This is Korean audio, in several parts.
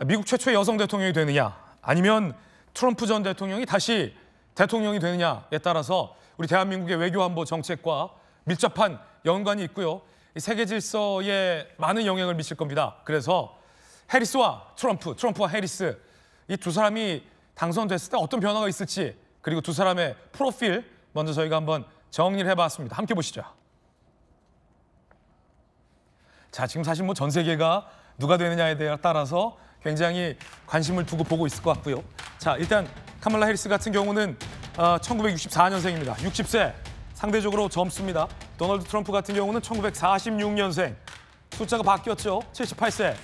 미국 최초의 여성 대통령이 되느냐 아니면 트럼프 전 대통령이 다시 대통령이 되느냐에 따라서 우리 대한민국의 외교안보 정책과 밀접한 연관이 있고요. 세계 질서에 많은 영향을 미칠 겁니다. 그래서 해리스와 트럼프, 트럼프와 해리스 이 두 사람이 당선됐을 때 어떤 변화가 있을지 그리고 두 사람의 프로필 먼저 저희가 한번 정리를 해봤습니다. 함께 보시죠. 자, 지금 사실 뭐 전 세계가 누가 되느냐에 따라서 굉장히 관심을 두고 보고 있을 것 같고요. 자, 일단 카말라 해리스 같은 경우는 1964년생입니다. 어, 60세. 상대적으로 젊습니다. 도널드 트럼프 같은 경우는 1946년생. 숫자가 바뀌었죠. 78세.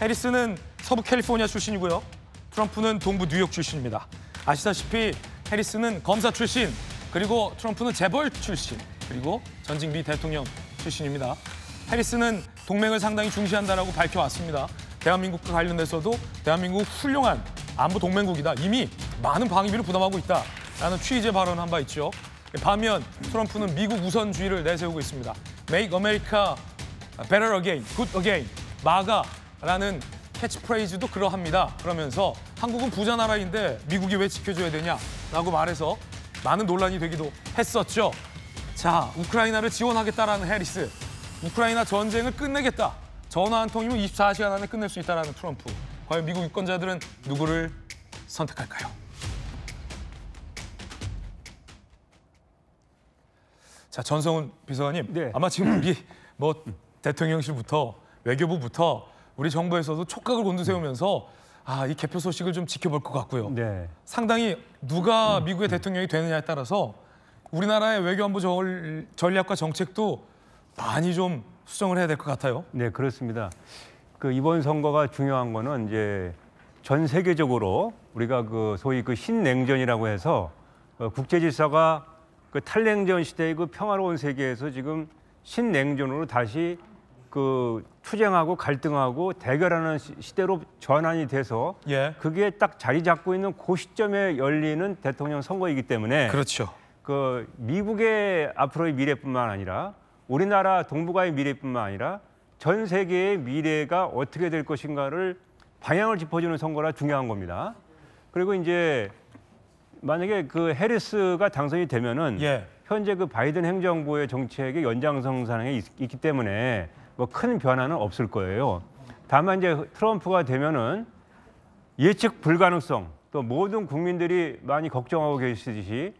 해리스는 서부 캘리포니아 출신이고요. 트럼프는 동부 뉴욕 출신입니다. 아시다시피 해리스는 검사 출신, 그리고 트럼프는 재벌 출신, 그리고 전직 미 대통령 출신입니다. 해리스는 동맹을 상당히 중시한다고 밝혀왔습니다. 대한민국과 관련해서도 대한민국 훌륭한 안보 동맹국이다. 이미 많은 방위비를 부담하고 있다. 라는 취지의 발언을 한 바 있죠. 반면 트럼프는 미국 우선주의를 내세우고 있습니다. Make America Better Again, Good Again, 마가라는 캐치프레이즈도 그러합니다. 그러면서 한국은 부자 나라인데 미국이 왜 지켜줘야 되냐라고 말해서 많은 논란이 되기도 했었죠. 자, 우크라이나를 지원하겠다라는 해리스. 우크라이나 전쟁을 끝내겠다. 전화 한 통이면 24시간 안에 끝낼 수 있다는 트럼프. 과연 미국 유권자들은 누구를 선택할까요? 자, 전성훈 비서관님. 네. 아마 지금 우리 뭐 대통령실부터 외교부부터 우리 정부에서도 촉각을 곤두세우면서 아, 이 개표 소식을 좀 지켜볼 것 같고요. 네. 상당히 누가 음, 음. 미국의 대통령이 되느냐에 따라서 우리나라의 외교안보 전략과 정책도 많이 좀 수정을 해야 될 것 같아요. 네, 그렇습니다. 그 이번 선거가 중요한 거는 이제 전 세계적으로 우리가 그 소위 그 신냉전이라고 해서 어, 국제 질서가 그 탈냉전 시대의 그 평화로운 세계에서 지금 신냉전으로 다시 그 투쟁하고 갈등하고 대결하는 시대로 전환이 돼서 예. 그게 딱 자리 잡고 있는 고그 시점에 열리는 대통령 선거이기 때문에 그렇죠. 그 미국의 앞으로의 미래뿐만 아니라 우리나라 동북아의 미래뿐만 아니라 전 세계의 미래가 어떻게 될 것인가를 방향을 짚어주는 선거라 중요한 겁니다. 그리고 이제 만약에 그 해리스가 당선이 되면은 예. 현재 그 바이든 행정부의 정책의 연장성상에 있, 있기 때문에 뭐 큰 변화는 없을 거예요. 다만 이제 트럼프가 되면은 예측 불가능성 또 모든 국민들이 많이 걱정하고 계시듯이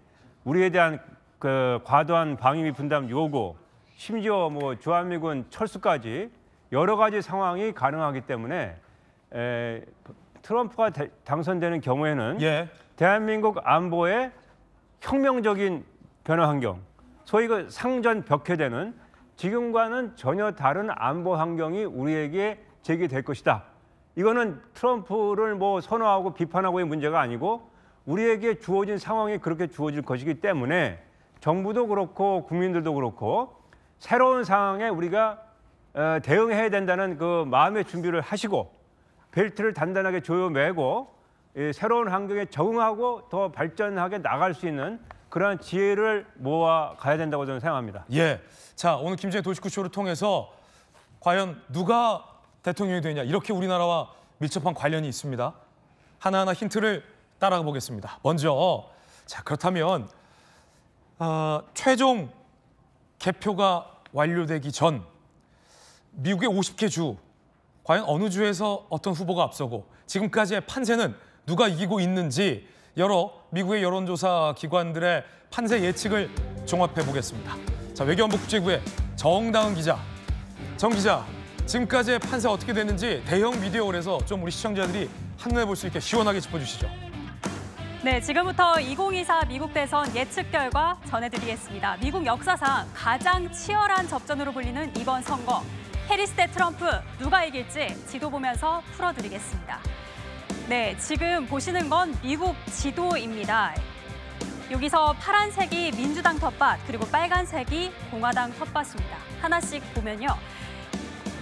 우리에 대한 그 과도한 방위비 분담 요구 심지어 뭐 주한미군 철수까지 여러 가지 상황이 가능하기 때문에 에, 트럼프가 대, 당선되는 경우에는 예. 대한민국 안보의 혁명적인 변화 환경, 소위 그 상전 벽해되는 지금과는 전혀 다른 안보 환경이 우리에게 제기될 것이다. 이거는 트럼프를 뭐 선호하고 비판하고의 문제가 아니고 우리에게 주어진 상황이 그렇게 주어질 것이기 때문에 정부도 그렇고 국민들도 그렇고 새로운 상황에 우리가 어, 대응해야 된다는 그 마음의 준비를 하시고 벨트를 단단하게 조여매고 새로운 환경에 적응하고 더 발전하게 나갈 수 있는 그런 지혜를 모아 가야 된다고 저는 생각합니다. 예. 자, 오늘 김재희 도시구쇼를 통해서 과연 누가 대통령이 되냐 이렇게 우리나라와 밀접한 관련이 있습니다. 하나하나 힌트를 따라가 보겠습니다. 먼저 자 그렇다면 어, 최종 개표가 완료되기 전 미국의 50개 주 과연 어느 주에서 어떤 후보가 앞서고 지금까지의 판세는 누가 이기고 있는지 여러 미국의 여론조사 기관들의 판세 예측을 종합해 보겠습니다. 자 외교안보 국제부의 정다은 기자. 정 기자, 지금까지의 판세 어떻게 되는지 대형 미디어홀에서 좀 우리 시청자들이 한눈에 볼 수 있게 시원하게 짚어주시죠. 네, 지금부터 2024 미국 대선 예측 결과 전해드리겠습니다. 미국 역사상 가장 치열한 접전으로 불리는 이번 선거. 해리스 대 트럼프 누가 이길지 지도 보면서 풀어드리겠습니다. 네, 지금 보시는 건 미국 지도입니다. 여기서 파란색이 민주당 텃밭, 그리고 빨간색이 공화당 텃밭입니다. 하나씩 보면요.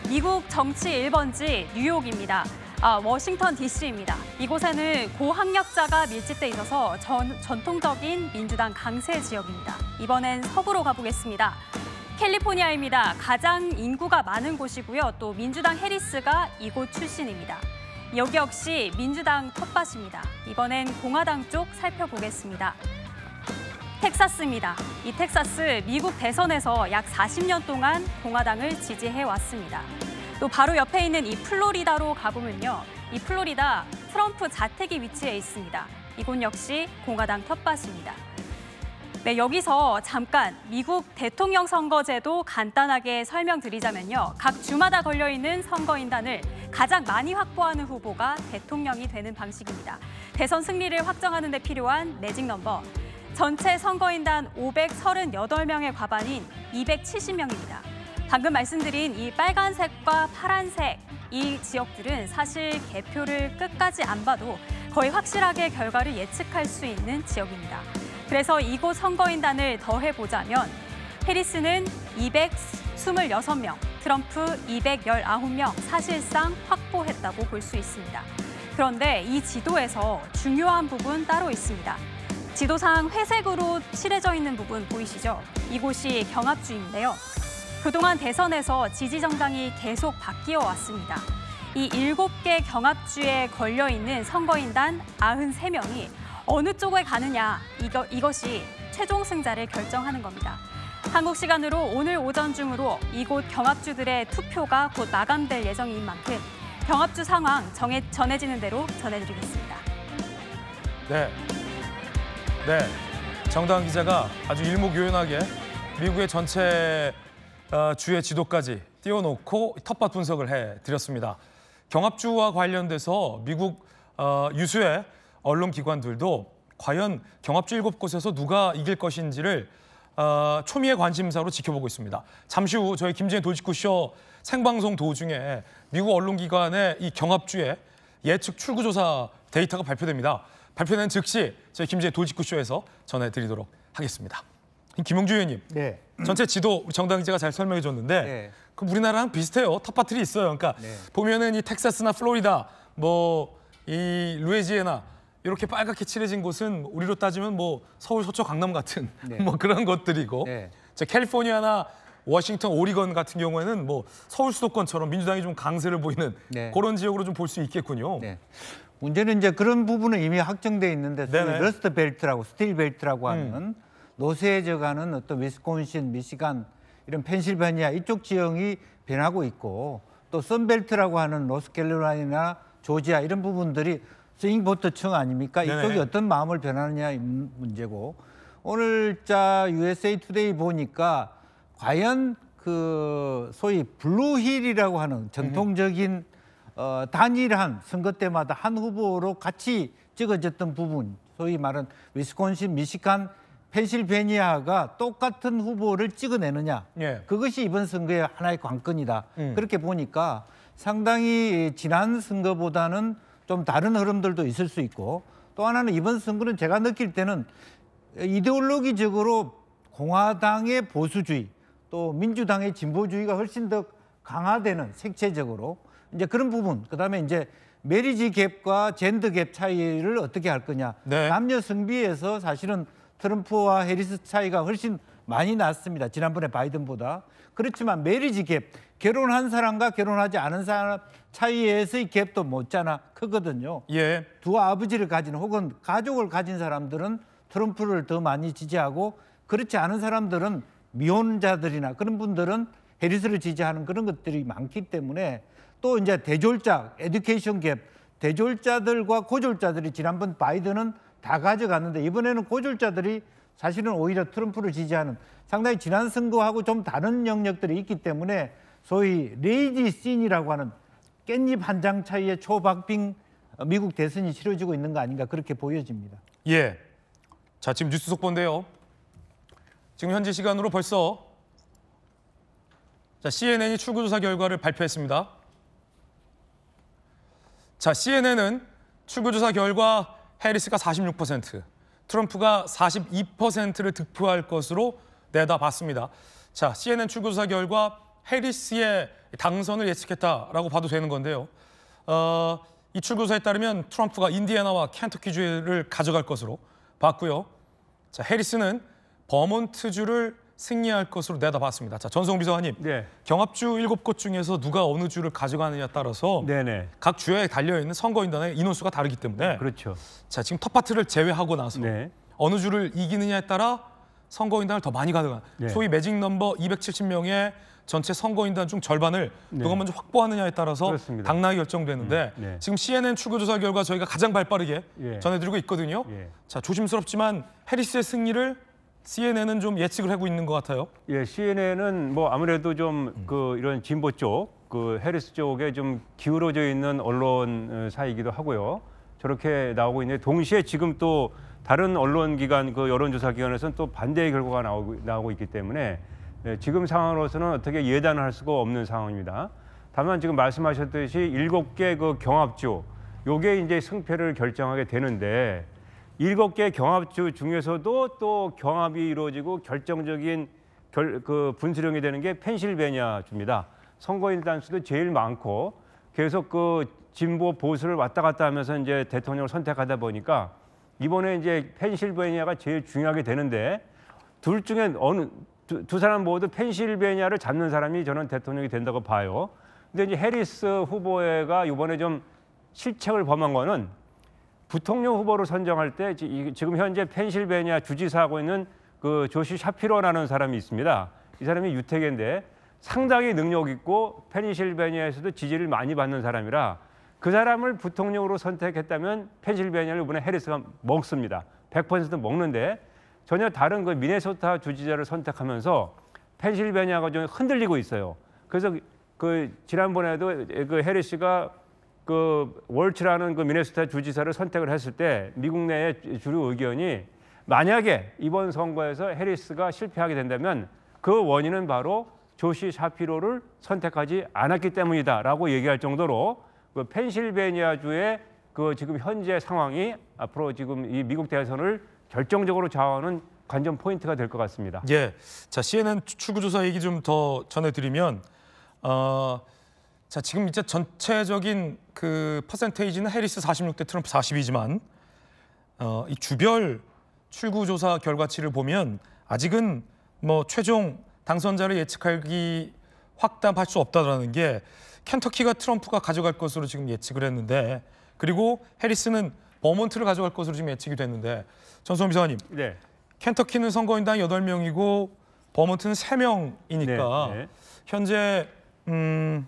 미국 정치 1번지 뉴욕입니다. 아, 워싱턴 DC입니다. 이곳에는 고학력자가 밀집돼 있어서 전, 전통적인 민주당 강세 지역입니다. 이번엔 서부로 가보겠습니다. 캘리포니아입니다. 가장 인구가 많은 곳이고요. 또 민주당 해리스가 이곳 출신입니다. 여기 역시 민주당 텃밭입니다. 이번엔 공화당 쪽 살펴보겠습니다. 텍사스입니다. 이 텍사스 미국 대선에서 약 40년 동안 공화당을 지지해왔습니다. 또 바로 옆에 있는 이 플로리다로 가보면요. 이 플로리다 트럼프 자택이 위치해 있습니다. 이곳 역시 공화당 텃밭입니다. 네, 여기서 잠깐 미국 대통령 선거제도 간단하게 설명드리자면요. 각 주마다 걸려있는 선거인단을 가장 많이 확보하는 후보가 대통령이 되는 방식입니다. 대선 승리를 확정하는 데 필요한 매직 넘버. 전체 선거인단 538명의 과반인 270명입니다. 방금 말씀드린 이 빨간색과 파란색 이 지역들은 사실 개표를 끝까지 안 봐도 거의 확실하게 결과를 예측할 수 있는 지역입니다. 그래서 이곳 선거인단을 더해보자면 해리스는 226명, 트럼프 219명 사실상 확보했다고 볼 수 있습니다. 그런데 이 지도에서 중요한 부분 따로 있습니다. 지도상 회색으로 칠해져 있는 부분 보이시죠? 이곳이 경합주인데요. 그동안 대선에서 지지 정당이 계속 바뀌어 왔습니다. 이 7개 경합주에 걸려 있는 선거인단 93명이 어느 쪽에 가느냐 이거, 이것이 최종 승자를 결정하는 겁니다. 한국 시간으로 오늘 오전 중으로 이곳 경합주들의 투표가 곧 마감될 예정인 만큼 경합주 상황 정해, 전해지는 대로 전해드리겠습니다. 네. 네. 정당 기자가 아주 일목요연하게 미국의 전체 어, 주의 지도까지 띄워놓고 텃밭 분석을 해드렸습니다. 경합주와 관련돼서 미국 어, 유수의 언론기관들도 과연 경합주 일곱 곳에서 누가 이길 것인지를 어, 초미의 관심사로 지켜보고 있습니다. 잠시 후 저희 김지혜 돌직구쇼 생방송 도중에 미국 언론기관의 이 경합주의 예측 출구조사 데이터가 발표됩니다. 발표된 즉시 저희 김지혜 돌직구쇼에서 전해드리도록 하겠습니다. 김용주 의원님. 네. 전체 지도 정당 기가잘 설명해 줬는데 네. 그 우리나라랑 비슷해요. 텃밭들이 있어요. 그러니까 네. 보면은 이 텍사스나 플로리다, 뭐 이 루이지애나 이렇게 빨갛게 칠해진 곳은 우리로 따지면 뭐 서울 서초 강남 같은 네. 뭐 그런 것들이고 네. 캘리포니아나 워싱턴 오리건 같은 경우에는 뭐 서울 수도권처럼 민주당이 좀 강세를 보이는 네. 그런 지역으로 좀 볼 수 있겠군요. 네. 문제는 이제 그런 부분은 이미 확정돼 있는데 스러스트 그 벨트라고 스틸 벨트라고 음. 하는 음. 노쇠해져가는 어떤 위스콘신, 미시간 이런 펜실베니아 이쪽 지형이 변하고 있고 또 선벨트라고 하는 노스캐롤라이나 조지아 이런 부분들이 스윙보트층 아닙니까? 네네. 이쪽이 어떤 마음을 변하느냐 문제고 오늘 자 USA 투데이 보니까 과연 그 소위 블루힐이라고 하는 전통적인 어, 단일한 선거 때마다 한 후보로 같이 찍어졌던 부분 소위 말은 위스콘신, 미시간 펜실베니아가 똑같은 후보를 찍어내느냐 예. 그것이 이번 선거의 하나의 관건이다 음. 그렇게 보니까 상당히 지난 선거보다는 좀 다른 흐름들도 있을 수 있고 또 하나는 이번 선거는 제가 느낄 때는 이데올로기적으로 공화당의 보수주의 또 민주당의 진보주의가 훨씬 더 강화되는 색채적으로 이제 그런 부분 그다음에 이제 메리지 갭과 젠더 갭 차이를 어떻게 할 거냐 네. 남녀 승비에서 사실은 트럼프와 해리스 차이가 훨씬 많이 났습니다. 지난번에 바이든보다. 그렇지만 메리지 갭, 결혼한 사람과 결혼하지 않은 사람 차이에서의 갭도 못잖아 크거든요. 예. 두 아버지를 가진 혹은 가족을 가진 사람들은 트럼프를 더 많이 지지하고 그렇지 않은 사람들은 미혼자들이나 그런 분들은 해리스를 지지하는 그런 것들이 많기 때문에 또 이제 대졸자, 에듀케이션 갭, 대졸자들과 고졸자들이 지난번 바이든은 다 가져갔는데 이번에는 고졸자들이 사실은 오히려 트럼프를 지지하는 상당히 지난 선거하고 좀 다른 영역들이 있기 때문에 소위 레이지 씬이라고 하는 깻잎 한 장 차이의 초박빙 미국 대선이 치러지고 있는 거 아닌가 그렇게 보여집니다. 예. 자, 지금 뉴스 속보인데요. 지금 현재 시간으로 벌써 자, CNN이 출구조사 결과를 발표했습니다. 자, CNN은 출구조사 결과 해리스가 46%, 트럼프가 42%를 득표할 것으로 내다봤습니다. 자, CNN 출구조사 결과 해리스의 당선을 예측했다라고 봐도 되는 건데요. 어, 이 출구조사에 따르면 트럼프가 인디애나와 켄터키주를 가져갈 것으로 봤고요. 자, 해리스는 버몬트주를 승리할 것으로 내다봤습니다. 자, 전송 비서관님, 네. 경합주 7곳 중에서 누가 어느 주를 가져가느냐 에 따라서 네네. 각 주에 달려있는 선거인단의 인원수가 다르기 때문에 그렇죠. 자, 지금 텃밭을 제외하고 나서 네. 어느 주를 이기느냐에 따라 선거인단을 더 많이 가져간 네. 소위 매직 넘버 270명의 전체 선거인단 중 절반을 네. 누가 먼저 확보하느냐에 따라서 그렇습니다. 당락이 결정되는데 음, 네. 지금 CNN 출구조사 결과 저희가 가장 발빠르게 예. 전해드리고 있거든요. 예. 자 조심스럽지만 해리스의 승리를 CNN은 좀 예측을 하고 있는 것 같아요. 예, CNN은 뭐 아무래도 좀그 음. 이런 진보 쪽, 그 해리스 쪽에 좀 기울어져 있는 언론사이기도 어, 하고요. 저렇게 나오고 있는데 동시에 지금 또 다른 언론 기관 그 여론조사 기관에서는 또 반대의 결과가 나오고 나오고 있기 때문에 예, 지금 상황으로서는 어떻게 예단을 할 수가 없는 상황입니다. 다만 지금 말씀하셨듯이 일곱 개 그 경합주 요게 이제 승패를 결정하게 되는데 일곱 개 경합 주 중에서도 또 경합이 이루어지고 결정적인 결, 그 분수령이 되는 게 펜실베니아 주입니다. 선거인 단수도 제일 많고 계속 그 진보 보수를 왔다 갔다 하면서 이제 대통령을 선택하다 보니까 이번에 이제 펜실베니아가 제일 중요하게 되는데 둘 중에 어느 두, 두 사람 모두 펜실베니아를 잡는 사람이 저는 대통령이 된다고 봐요. 근데 이제 해리스 후보가 이번에 좀 실책을 범한 거는 부통령 후보로 선정할 때 지금 현재 펜실베니아 주지사하고 있는 그 조시 샤피로라는 사람이 있습니다. 이 사람이 유태계인데 상당히 능력 있고 펜실베니아에서도 지지를 많이 받는 사람이라 그 사람을 부통령으로 선택했다면 펜실베니아를 이번에 해리스가 먹습니다. 100% 먹는데 전혀 다른 그 미네소타 주지자를 선택하면서 펜실베니아가 좀 흔들리고 있어요. 그래서 그 지난번에도 그 해리스가 그 월츠라는 그 미네소타 주지사를 선택을 했을 때 미국 내의 주류 의견이 만약에 이번 선거에서 해리스가 실패하게 된다면 그 원인은 바로 조시 샤피로를 선택하지 않았기 때문이다라고 얘기할 정도로 그 펜실베니아주의 그 지금 현재 상황이 앞으로 지금 이 미국 대선을 결정적으로 좌우하는 관전 포인트가 될 것 같습니다. 예, 자 CNN 추구조사 얘기 좀 더 전해드리면 어. 자, 지금 이제 전체적인 그 퍼센테이지는 해리스 46대 트럼프 42지만 어, 이 주별 출구 조사 결과치를 보면 아직은 뭐 최종 당선자를 예측하기 확답할 수 없다라는 게 켄터키가 트럼프가 가져갈 것으로 지금 예측을 했는데 그리고 해리스는 버몬트를 가져갈 것으로 지금 예측이 됐는데 전소비서관님 네. 켄터키는 선거인당 여덟 명이고 버몬트는 세명이니까 네, 네. 현재 음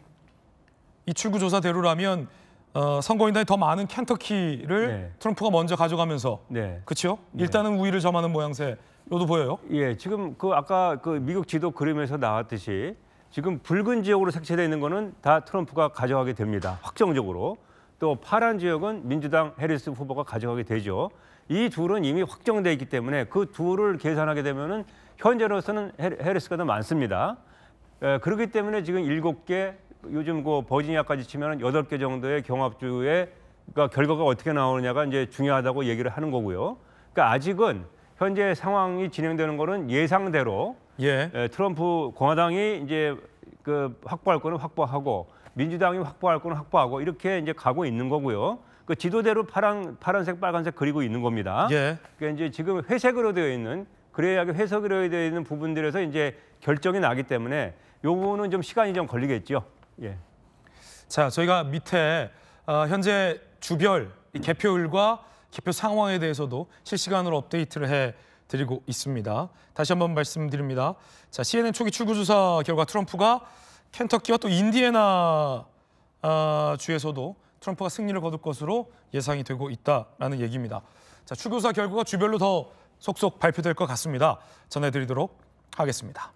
이 출구조사대로라면 어, 선거인단이 더 많은 켄터키를 네. 트럼프가 먼저 가져가면서 네. 그렇죠? 일단은 우위를 점하는 모양새로도 보여요. 예, 지금 그 아까 그 미국 지도 그림에서 나왔듯이 지금 붉은 지역으로 색채되어 있는 거는 다 트럼프가 가져가게 됩니다. 확정적으로. 또 파란 지역은 민주당 해리스 후보가 가져가게 되죠. 이 둘은 이미 확정돼 있기 때문에 그 둘을 계산하게 되면은 현재로서는 해리스가 더 많습니다. 에, 그렇기 때문에 지금 일곱 개 요즘 그 버지니아까지 치면 여덟 개 정도의 경합주의 그러니까 결과가 어떻게 나오느냐가 이제 중요하다고 얘기를 하는 거고요. 그러니까 아직은 현재 상황이 진행되는 거는 예상대로 예. 예. 트럼프 공화당이 이제 그 확보할 거는 확보하고 민주당이 확보할 거는 확보하고 이렇게 이제 가고 있는 거고요. 그 지도대로 파란 파란색 빨간색 그리고 있는 겁니다. 예. 그러니까 이제 지금 회색으로 되어 있는 그래야게 회색으로 되어 있는 부분들에서 이제 결정이 나기 때문에 요 부분은 좀 시간이 좀 걸리겠죠. 예. 자, 저희가 밑에 어, 현재 주별 개표율과 개표 상황에 대해서도 실시간으로 업데이트를 해 드리고 있습니다. 다시 한번 말씀드립니다. 자, CNN 초기 출구조사 결과 트럼프가 켄터키와 또 인디애나 어, 주에서도 트럼프가 승리를 거둘 것으로 예상이 되고 있다라는 얘기입니다. 자, 출구조사 결과가 주별로 더 속속 발표될 것 같습니다. 전해드리도록 하겠습니다.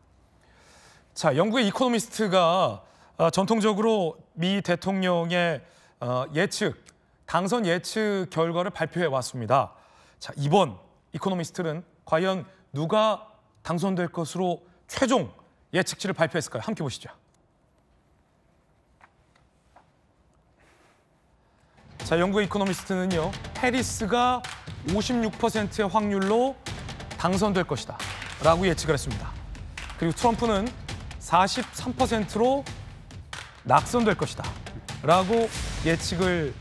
자, 영국의 이코노미스트가 어, 전통적으로 미 대통령의 어, 예측, 당선 예측 결과를 발표해 왔습니다. 자, 이번 이코노미스트는 과연 누가 당선될 것으로 최종 예측치를 발표했을까요? 함께 보시죠. 자, 영국 이코노미스트는요, 해리스가 56%의 확률로 당선될 것이다 라고 예측을 했습니다. 그리고 트럼프는 43%로 낙선될 것이다 라고 예측을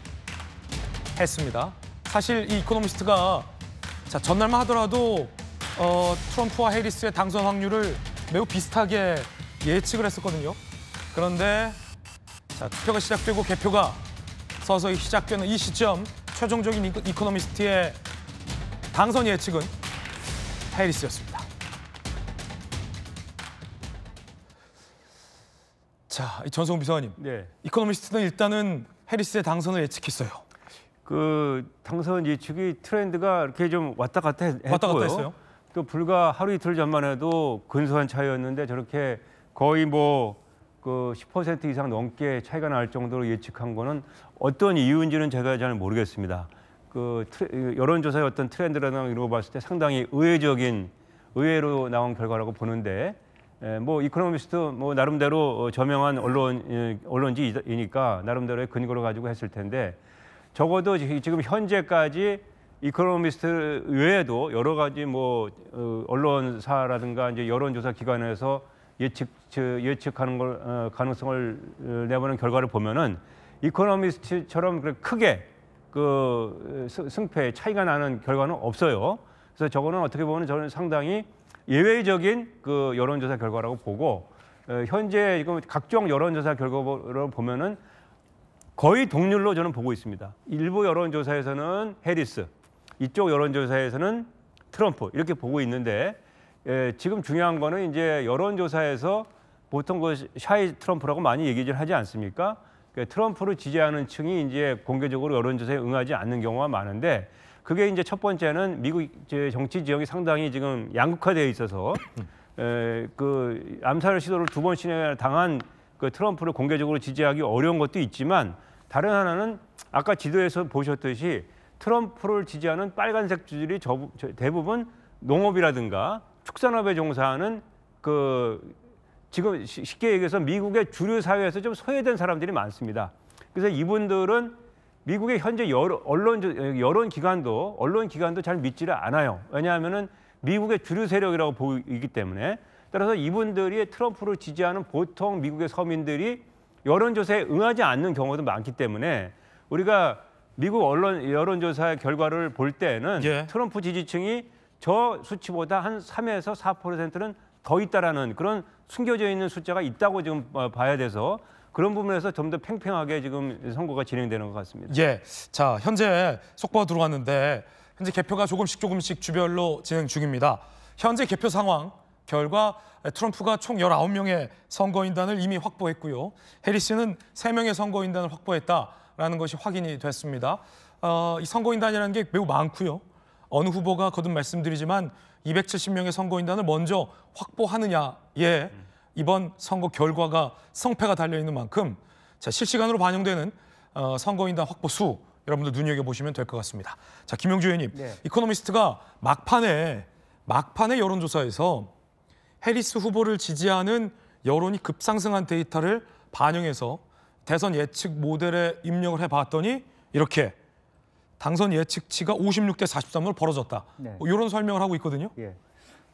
했습니다. 사실 이 이코노미스트가 자, 전날만 하더라도 어, 트럼프와 해리스의 당선 확률을 매우 비슷하게 예측을 했었거든요. 그런데 자, 투표가 시작되고 개표가 서서히 시작되는 이 시점 최종적인 이코노미스트의 당선 예측은 해리스였습니다. 자, 전송 비서관님. 네. 이코노미스트는 일단은 해리스의 당선을 예측했어요. 그 당선 예측이 트렌드가 이렇게 좀 왔다 갔다 했고요. 왔다 갔다 했어요. 또 불과 하루 이틀 전만 해도 근소한 차이였는데 저렇게 거의 뭐그10% 이상 넘게 차이가 날 정도로 예측한 거는 어떤 이유인지는 제가 잘 모르겠습니다. 그 트레, 여론조사의 어떤 트렌드라든가 이런 거 봤을 때 상당히 의외적인 의외로 나온 결과라고 보는데 예, 뭐 이코노미스트 뭐 나름대로 어, 저명한 언론 예, 언론지이니까 나름대로의 근거를 가지고 했을 텐데 적어도 지금 현재까지 이코노미스트 외에도 여러 가지 뭐 어, 언론사라든가 이제 여론조사 기관에서 예측 예측하는 걸 어, 가능성을 내보는 결과를 보면은 이코노미스트처럼 크게 그 승패 차이가 나는 결과는 없어요. 그래서 저거는 어떻게 보면 저는 상당히 예외적인 그 여론조사 결과라고 보고 어, 현재 지금 각종 여론조사 결과를 보면은 거의 동률로 저는 보고 있습니다. 일부 여론조사에서는 해리스, 이쪽 여론조사에서는 트럼프 이렇게 보고 있는데 예, 지금 중요한 거는 이제 여론조사에서 보통 그 샤이 트럼프라고 많이 얘기를 하지 않습니까? 그러니까 트럼프를 지지하는 층이 이제 공개적으로 여론조사에 응하지 않는 경우가 많은데 그게 이제 첫 번째는 미국 정치 지형이 상당히 지금 양극화되어 있어서 에, 그 암살 시도를 두 번씩이나 당한 그 트럼프를 공개적으로 지지하기 어려운 것도 있지만 다른 하나는 아까 지도에서 보셨듯이 트럼프를 지지하는 빨간색 주들이 저, 저, 대부분 농업이라든가 축산업에 종사하는 그 지금 쉽게 얘기해서 미국의 주류 사회에서 좀 소외된 사람들이 많습니다. 그래서 이분들은 미국의 현재 여론, 언론 여론 기관도 언론 기관도 잘 믿지를 않아요. 왜냐하면은 미국의 주류 세력이라고 보이기 때문에 따라서 이분들이 트럼프를 지지하는 보통 미국의 서민들이 여론조사에 응하지 않는 경우도 많기 때문에 우리가 미국 언론 여론조사 결과를 볼 때는 예. 트럼프 지지층이 저 수치보다 한 3에서 4%는 더 있다라는 그런 숨겨져 있는 숫자가 있다고 지금 어, 봐야 돼서 그런 부분에서 좀 더 팽팽하게 지금 선거가 진행되는 것 같습니다. 예. 자, 현재 속보가 들어왔는데 현재 개표가 조금씩 조금씩 주별로 진행 중입니다. 현재 개표 상황 결과 트럼프가 총 19명의 선거인단을 이미 확보했고요. 해리스는 3명의 선거인단을 확보했다라는 것이 확인이 됐습니다. 어, 이 선거인단이라는 게 매우 많고요. 어느 후보가 거듭 말씀드리지만 270명의 선거인단을 먼저 확보하느냐에 이번 선거 결과가 성패가 달려있는 만큼 자, 실시간으로 반영되는 어, 선거인단 확보 수 여러분들 눈여겨보시면 될 것 같습니다. 자, 김영주 의원님, 네. 이코노미스트가 막판에 막판에 여론조사에서 해리스 후보를 지지하는 여론이 급상승한 데이터를 반영해서 대선 예측 모델에 입력을 해봤더니 이렇게 당선 예측치가 56대 43으로 벌어졌다. 네. 뭐 이런 설명을 하고 있거든요. 예.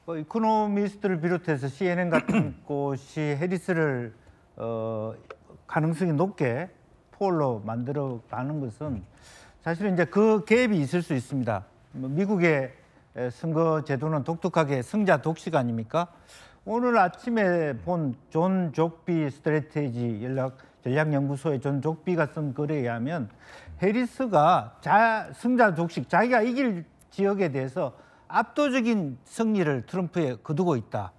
뭐 이코노미스트를 비롯해서 CNN 같은 곳이 해리스를 어, 가능성이 높게 폴로 만들어 가는 것은 사실은 이제 그 갭이 있을 수 있습니다. 뭐 미국의 선거 제도는 독특하게 승자 독식 아닙니까? 오늘 아침에 본 존 족비 스트레테지 연락 전략연구소의 존 족비가 쓴 글에 의하면 해리스가 자, 승자 독식 자기가 이길 지역에 대해서 압도적인 승리를 트럼프에 거두고 있다.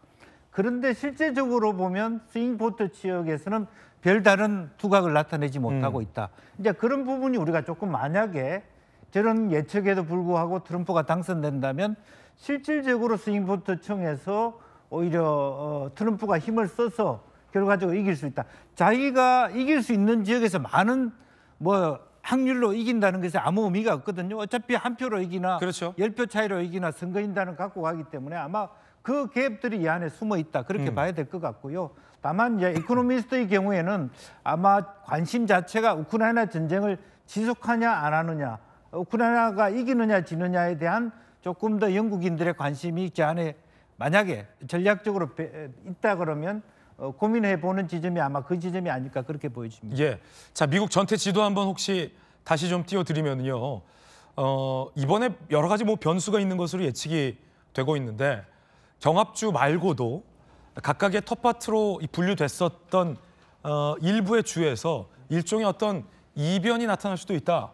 그런데 실제적으로 보면 스윙포트 지역에서는 별다른 두각을 나타내지 음. 못하고 음. 있다. 이제 그런 부분이 우리가 조금 만약에 저런 예측에도 불구하고 트럼프가 당선된다면 실질적으로 스윙포트 청에서 오히려 어, 트럼프가 힘을 써서 결과적으로 이길 수 있다. 자기가 이길 수 있는 지역에서 많은 뭐 확률로 이긴다는 것에 아무 의미가 없거든요. 어차피 한 표로 이기나 그렇죠. 열표 차이로 이기나 선거인단을 갖고 가기 때문에 아마 그 갭들이 이 안에 숨어 있다 그렇게 음. 봐야 될 것 같고요. 다만 이제 이코노미스트의 경우에는 아마 관심 자체가 우크라이나 전쟁을 지속하냐 안 하느냐, 우크라이나가 이기느냐 지느냐에 대한 조금 더 영국인들의 관심이 제 안에 만약에 전략적으로 있다 그러면 어, 고민해 보는 지점이 아마 그 지점이 아닐까 그렇게 보여집니다. 예. 자, 미국 전체 지도 한번 혹시 다시 좀 띄워 드리면요. 어, 이번에 여러 가지 뭐 변수가 있는 것으로 예측이 되고 있는데 경합주 말고도 각각의 텃밭으로 분류됐었던 어, 일부의 주에서 일종의 어떤 이변이 나타날 수도 있다.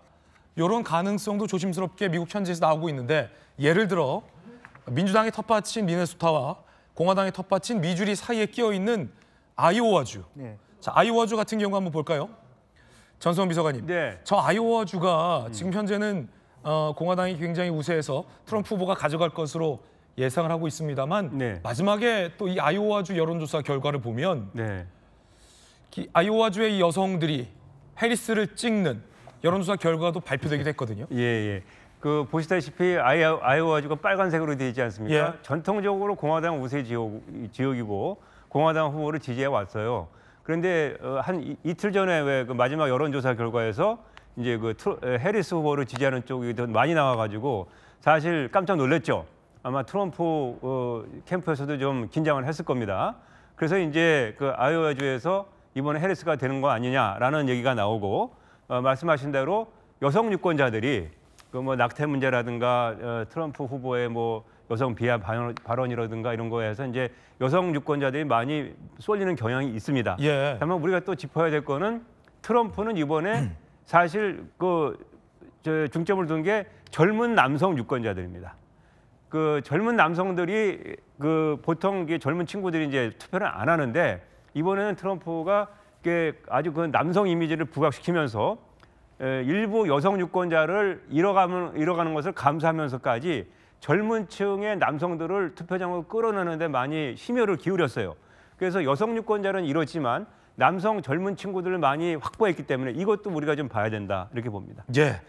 이런 가능성도 조심스럽게 미국 현지에서 나오고 있는데 예를 들어 민주당의 텃밭인 미네소타와 공화당의 텃밭인 미주리 사이에 끼어 있는 아이오와주. 네. 자, 아이오와주 같은 경우 한번 볼까요? 전성 비서관님. 네. 저 아이오와주가 지금 현재는 어, 공화당이 굉장히 우세해서 트럼프 후보가 가져갈 것으로 예상을 하고 있습니다만 네. 마지막에 또 이 아이오와주 여론조사 결과를 보면 네. 아이오와주의 여성들이 해리스를 찍는 여론조사 결과도 발표되기도 했거든요. 예, 예. 그 보시다시피 아이오, 아이오와주가 빨간색으로 되지 어있 않습니까? 예. 전통적으로 공화당 우세 지역, 지역이고 공화당 후보를 지지해 왔어요. 그런데 어, 한 이, 틀 전에 왜 그 마지막 여론조사 결과에서 이제 그 트로, 해리스 후보를 지지하는 쪽이 더 많이 나와가지고 사실 깜짝 놀랐죠. 아마 트럼프 어, 캠프에서도 좀 긴장을 했을 겁니다. 그래서 이제 그 아이오와주에서 이번에 해리스가 되는 거 아니냐라는 얘기가 나오고 어, 말씀하신 대로 여성 유권자들이 그뭐 낙태 문제라든가 어, 트럼프 후보의 뭐 여성 비하 발언, 발언이라든가 이런 거에서 이제 여성 유권자들이 많이 쏠리는 경향이 있습니다. 예. 다만 우리가 또 짚어야 될 거는 트럼프는 이번에 사실 그 저, 중점을 둔 게 젊은 남성 유권자들입니다. 그 젊은 남성들이 그 보통 젊은 친구들이 이제 투표를 안 하는데 이번에는 트럼프가 아주 그 남성 이미지를 부각시키면서 일부 여성 유권자를 잃어가면, 잃어가는 것을 감수하면서까지 젊은 층의 남성들을 투표장으로 끌어내는데 많이 심혈을 기울였어요. 그래서 여성 유권자는 잃었지만 남성 젊은 친구들을 많이 확보했기 때문에 이것도 우리가 좀 봐야 된다 이렇게 봅니다. 예.